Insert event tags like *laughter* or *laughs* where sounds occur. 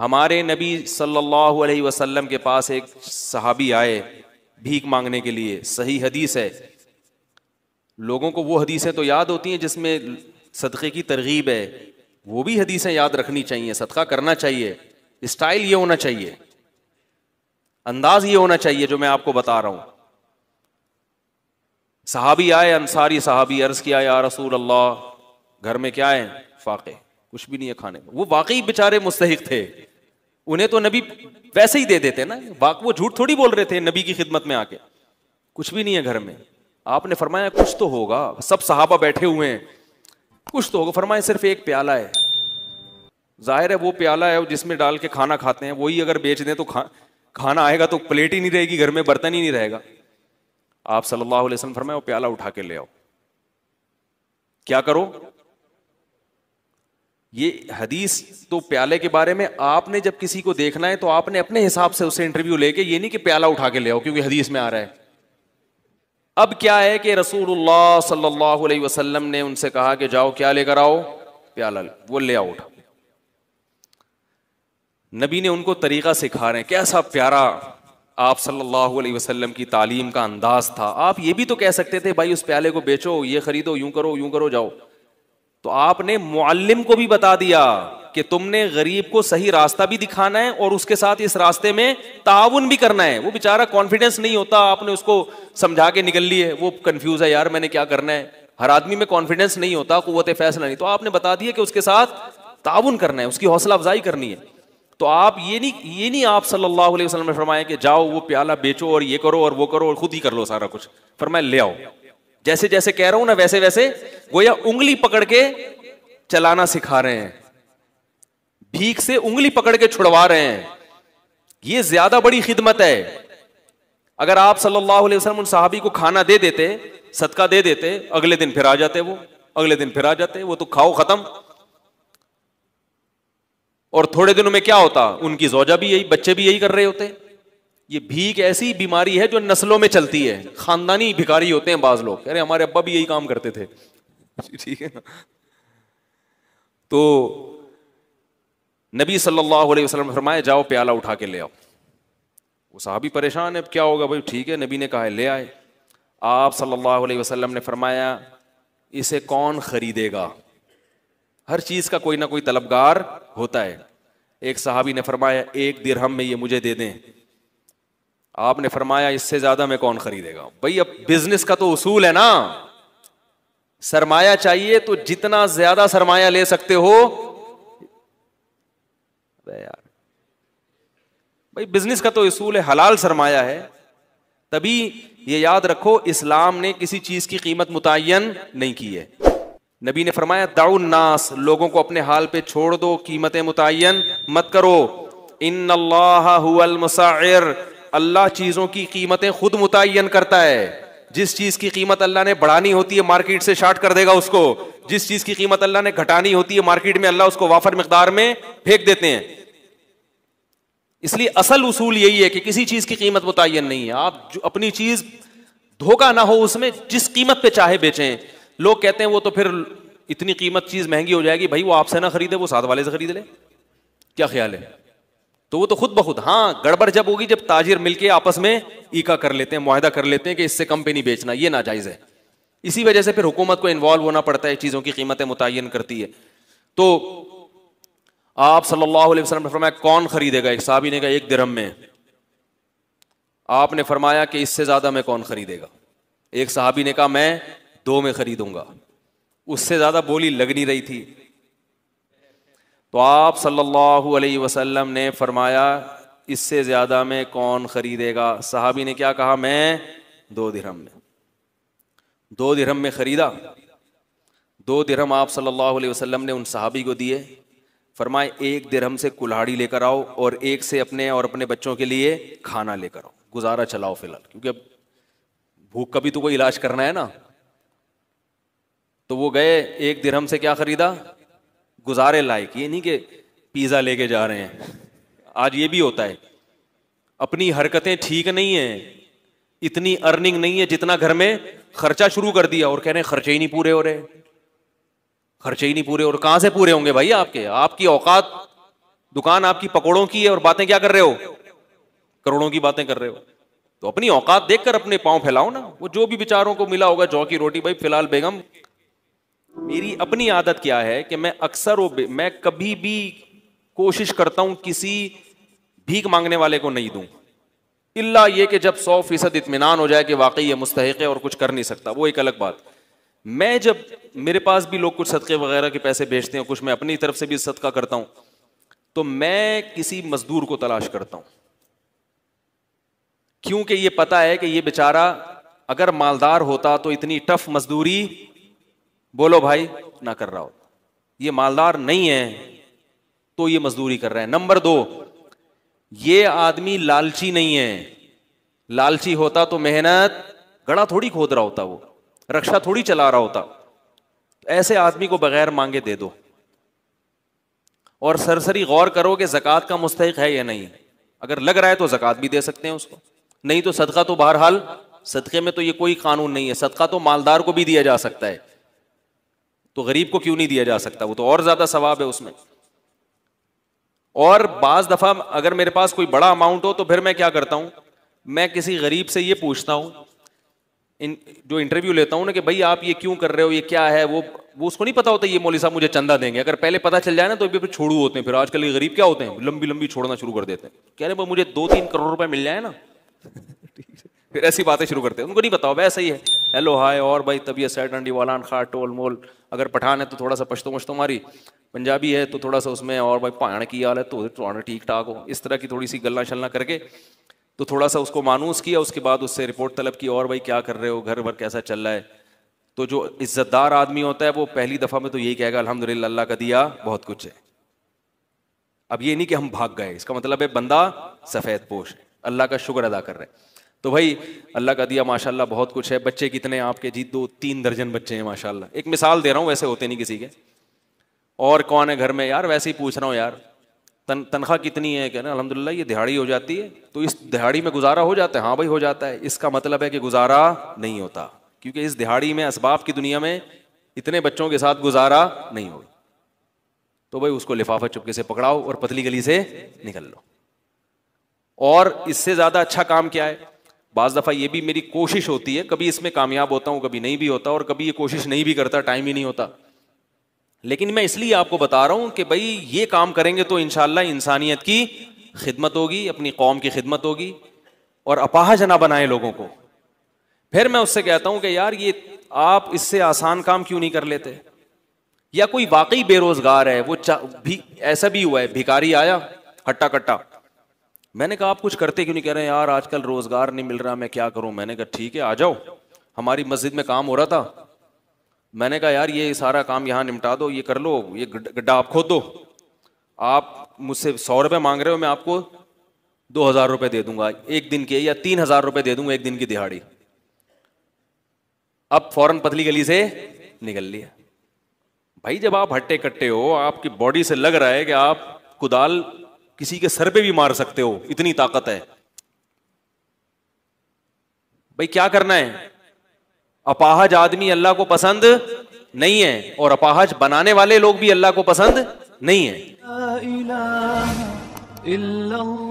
हमारे नबी सल्लल्लाहु अलैहि वसल्लम के पास एक सहाबी आए भीख मांगने के लिए सही हदीस है लोगों को वो हदीसें तो याद होती हैं जिसमें सदक़े की तरगीब है वो भी हदीसें याद रखनी चाहिए सदका करना चाहिए स्टाइल ये होना चाहिए अंदाज ये होना चाहिए जो मैं आपको बता रहा हूँ सहाबी आए अंसारी सहाबी अर्ज़ किया या रसूल अल्लाह घर में क्या है फाके कुछ भी नहीं है खाने में वो वाकई बेचारे मुस्तक थे उन्हें तो नबी वैसे ही दे देते ना वाक वो झूठ थोड़ी बोल रहे थे नबी की खिदमत में आके कुछ भी नहीं है घर में आपने फरमाया कुछ तो होगा सब सहाबा बैठे हुए हैं कुछ तो होगा फरमाया सिर्फ एक प्याला है जाहिर है वो प्याला है जिसमें डाल के खाना खाते हैं वही अगर बेच दें तो खा खाना आएगा तो प्लेट ही नहीं रहेगी घर में बर्तन ही नहीं रहेगा आप सल्लल्लाहु अलैहि फरमाए वो प्याला उठा के ले आओ क्या करो ये हदीस तो प्याले के बारे में आपने जब किसी को देखना है तो आपने अपने हिसाब से उससे इंटरव्यू लेके ये नहीं कि प्याला उठा के ले आओ क्योंकि हदीस में आ रहा है अब क्या है कि रसूलुल्लाह सल्लल्लाहु अलैहि वसल्लम ने उनसे कहा कि जाओ क्या लेकर आओ प्याला वो ले आओ उठा नबी ने उनको तरीका सिखा रहे हैं कैसा प्यारा आप सल्लल्लाहु अलैहि वसल्लम की तालीम का अंदाज था आप ये भी तो कह सकते थे भाई उस प्याले को बेचो ये खरीदो यूं करो यूं करो जाओ तो आपने मुअल्लिम को भी बता दिया कि तुमने गरीब को सही रास्ता भी दिखाना है और उसके साथ इस रास्ते में ताउन भी करना है वो बेचारा कॉन्फिडेंस नहीं होता आपने उसको समझा के निकल ली है वो कंफ्यूज है यार मैंने क्या करना है हर आदमी में कॉन्फिडेंस नहीं होता कुत फैसला नहीं तो आपने बता दिया कि उसके साथ ताउन करना है उसकी हौसला अफजाई करनी है तो आप ये नहीं ये नहीं आप सल्लल्लाहु अलैहि वसल्लम ने फरमाया कि जाओ वो प्याला बेचो और ये करो और वो करो और खुद ही कर लो सारा कुछ फरमाए ले आओ जैसे जैसे कह रहा हूं ना वैसे वैसे गोया उंगली पकड़ के चलाना सिखा रहे हैं भीख से उंगली पकड़ के छुड़वा रहे हैं ये ज्यादा बड़ी खिदमत है अगर आप सल्लल्लाहु अलैहि वसल्लम उन साहबी को खाना दे देते सदका दे देते अगले दिन फिर आ जाते वो अगले दिन फिर आ जाते वो तो खाओ खत्म और थोड़े दिनों में क्या होता उनकी जोजा भी यही बच्चे भी यही कर रहे होते ये भीख ऐसी बीमारी है जो नस्लों में चलती है खानदानी भिखारी होते हैं बाज लोग अरे हमारे अब्बा भी यही काम करते थे ठीक है ना तो नबी सल्लल्लाहु अलैहि वसल्लम फरमाए जाओ प्याला उठा के ले आओ वो साहबी परेशान है क्या होगा भाई ठीक है नबी ने कहा है, ले आए आप सल्लल्लाहु अलैहि वसल्लम ने फरमाया इसे कौन खरीदेगा हर चीज़ का कोई ना कोई तलबगार होता है एक साहबी ने फरमाया एक दिरहम में ये मुझे दे दें आपने फरमाया इससे ज्यादा मैं कौन खरीदेगा भाई अब बिजनेस का तो उसूल है ना सरमाया चाहिए तो जितना ज्यादा सरमाया ले सकते हो यार भाई बिजनेस का तो असूल है हलाल सरमाया है तभी ये याद रखो इस्लाम ने किसी चीज की कीमत मुतन नहीं की है नबी ने फरमाया दाउन नास लोगों को अपने हाल पे छोड़ दो कीमतें मुतन मत करो इन अल्लाह मुसाइर अल्लाह चीज़ों की कीमतें खुद मुतन करता है जिस चीज की कीमत अल्लाह ने बढ़ानी होती है मार्केट से शार्ट कर देगा उसको जिस चीज की कीमत अल्लाह ने घटानी होती है मार्केट में अल्लाह उसको वाफर मकदार में फेंक देते हैं इसलिए असल उसूल यही है कि किसी चीज की कीमत मुतन नहीं है आप जो अपनी चीज धोखा ना हो उसमें जिस कीमत पे चाहे बेचें लोग कहते हैं वो तो फिर इतनी कीमत चीज महंगी हो जाएगी भाई वो आपसे ना खरीदे वो साथ वाले से खरीद ले क्या ख्याल है तो वो तो खुद बहुत हाँ गड़बड़ जब होगी जब ताजिर मिलके आपस में ईका कर लेते हैं माहदा कर लेते हैं कि इससे कम पे नहीं बेचना ये नाजायज है इसी वजह से फिर हुकूमत को इन्वॉल्व होना पड़ता है चीज़ों की कीमतें मुतन करती है तो आप सल्लल्लाहु अलैहि वसल्लम ने फरमाया कौन खरीदेगा एक साहबी ने कहा एक दिरम में आपने फरमाया कि इससे ज़्यादा मैं कौन खरीदेगा एक साहबी ने कहा मैं दो में खरीदूंगा उससे ज़्यादा बोली लग नहीं रही थी तो आप सल्लल्लाहु अलैहि वसल्लम ने फरमाया इससे ज़्यादा में कौन ख़रीदेगा साहबी ने क्या कहा मैं दो दिरहम में दो दिरहम में ख़रीदा दो दिरहम आप सल्लल्लाहु अलैहि वसल्लम ने उन साहबी को दिए फरमाए एक दिरहम से कुल्हाड़ी लेकर आओ और एक से अपने और अपने बच्चों के लिए खाना लेकर आओ गुजारा चलाओ फिलहाल क्योंकि अब भूख का भी तो कोई इलाज करना है ना तो वो गए एक दिरहम से क्या ख़रीदा गुजारे लायक ये नहीं कि पिज़्ज़ा लेके जा रहे हैं आज ये भी होता है अपनी हरकतें ठीक नहीं हैं इतनी अर्निंग नहीं है जितना घर में खर्चा शुरू कर दिया और कह रहे खर्चे ही नहीं पूरे हो रहे खर्चे ही नहीं पूरे और कहाँ से पूरे होंगे भाई आपके आपकी औकात दुकान आपकी पकौड़ों की है और बातें क्या कर रहे हो करोड़ों की बातें कर रहे हो तो अपनी औकात देखकर अपने पाँव फैलाओ ना वो जो भी बेचारों को मिला होगा जौ की रोटी भाई फिलहाल बेगम मेरी अपनी आदत क्या है कि मैं अक्सर वो मैं कभी भी कोशिश करता हूं किसी भीख मांगने वाले को नहीं दूं इल्ला ये कि जब सौ फीसद इतमान हो जाए कि वाकई ये मुस्तक है और कुछ कर नहीं सकता वो एक अलग बात मैं जब मेरे पास भी लोग कुछ सदक़े वगैरह के पैसे भेजते हैं कुछ मैं अपनी तरफ से भी सदका करता हूं तो मैं किसी मजदूर को तलाश करता हूं क्योंकि ये पता है कि ये बेचारा अगर मालदार होता तो इतनी टफ मजदूरी बोलो भाई ना कर रहा हो ये मालदार नहीं है तो ये मजदूरी कर रहे हैं नंबर दो ये आदमी लालची नहीं है लालची होता तो मेहनत गड़ा थोड़ी खोद रहा होता वो रक्षा थोड़ी चला रहा होता ऐसे आदमी को बगैर मांगे दे दो और सरसरी गौर करो कि जक़ात का मुस्तक है या नहीं अगर लग रहा है तो जकत भी दे सकते हैं उसको नहीं तो सदका तो बहरहाल सदक़े में तो ये कोई कानून नहीं है सदका तो मालदार को भी दिया जा सकता है तो गरीब को क्यों नहीं दिया जा सकता वो तो और ज्यादा सवाब है उसमें और बाज दफा अगर मेरे पास कोई बड़ा अमाउंट हो तो फिर मैं क्या करता हूं मैं किसी गरीब से यह पूछता हूं इन जो इंटरव्यू लेता हूं ना कि भाई आप ये क्यों कर रहे हो ये क्या है वो वो उसको नहीं पता होता ये मोली साहब मुझे चंदा देंगे अगर पहले पता चल जाए ना तो भी फिर छोड़ू होते हैं फिर आजकल ये गरीब क्या होते हैं लंबी लंबी छोड़ना शुरू कर देते हैं कह रहे भाई मुझे दो तीन करोड़ रुपए मिल जाए ना *laughs* फिर ऐसी बातें शुरू करते हैं उनको नहीं बताओ वैसा ही है हेलो हाय और भाई तबीयत सैड डंडी वालान खा टोल मोल अगर पठान है तो थोड़ा सा पश्तो मश्तो मारी पंजाबी है तो थोड़ा सा उसमें और भाई भाण की हाल है तो थोड़ा तो ठीक ठाक हो इस तरह की थोड़ी सी गल्ला शलना करके तो थोड़ा सा उसको मानूस किया उसके बाद उससे रिपोर्ट तलब की और भाई क्या कर रहे हो घर भर कैसा चल रहा है तो जो इज्जतदार आदमी होता है वो पहली दफ़ा में तो यही कहेगा अलहमद अल्लाह का दिया बहुत कुछ है अब ये नहीं कि हम भाग गए इसका मतलब है बंदा सफ़ेद पोश है अल्लाह का शुक्र अदा कर रहे हैं तो भाई अल्लाह का दिया माशाल्लाह बहुत कुछ है बच्चे कितने आपके जी दो तीन दर्जन बच्चे हैं माशाल्लाह एक मिसाल दे रहा हूँ वैसे होते नहीं किसी के और कौन है घर में यार वैसे ही पूछ रहा हूँ यार तन तनख्वाह कितनी है क्या ना अलहमदिल्ला ये दिहाड़ी हो जाती है तो इस दिहाड़ी में गुजारा हो जाता है हाँ भाई हो जाता है इसका मतलब है कि गुजारा नहीं होता क्योंकि इस दिहाड़ी में इसबाफ की दुनिया में इतने बच्चों के साथ गुजारा नहीं हो तो भाई उसको लिफाफा चुपके से पकड़ाओ और पतली गली से निकल लो और इससे ज़्यादा अच्छा काम क्या है बाज़ दफ़ा ये भी मेरी कोशिश होती है कभी इसमें कामयाब होता हूँ कभी नहीं भी होता और कभी ये कोशिश नहीं भी करता टाइम ही नहीं होता लेकिन मैं इसलिए आपको बता रहा हूँ कि भाई ये काम करेंगे तो इन इंसानियत की खिदमत होगी अपनी कौम की खिदमत होगी और अपाहज ना बनाए लोगों को फिर मैं उससे कहता हूँ कि यार ये आप इससे आसान काम क्यों नहीं कर लेते या कोई वाकई बेरोजगार है वो भी ऐसा भी हुआ है भिकारी आया हट्टा कट्टा मैंने कहा आप कुछ करते क्यों नहीं कह रहे यार आजकल रोजगार नहीं मिल रहा मैं क्या करूं मैंने कहा ठीक है आ जाओ हमारी मस्जिद में काम हो रहा था मैंने कहा यार ये सारा काम यहाँ निपटा दो ये कर लो ये गड्ढा आप खोद दो आप मुझसे सौ रुपये मांग रहे हो मैं आपको दो हज़ार रुपये दे दूंगा एक दिन के या तीन हज़ार रुपये दे दूंगा एक दिन की दिहाड़ी अब फौरन पतली गली से निकल लिया भाई जब आप हट्टे कट्टे हो आपकी बॉडी से लग रहा है कि आप कुदाल किसी के सर पे भी मार सकते हो इतनी ताकत है भाई क्या करना है अपाहज आदमी अल्लाह को पसंद नहीं है और अपाहज बनाने वाले लोग भी अल्लाह को पसंद नहीं है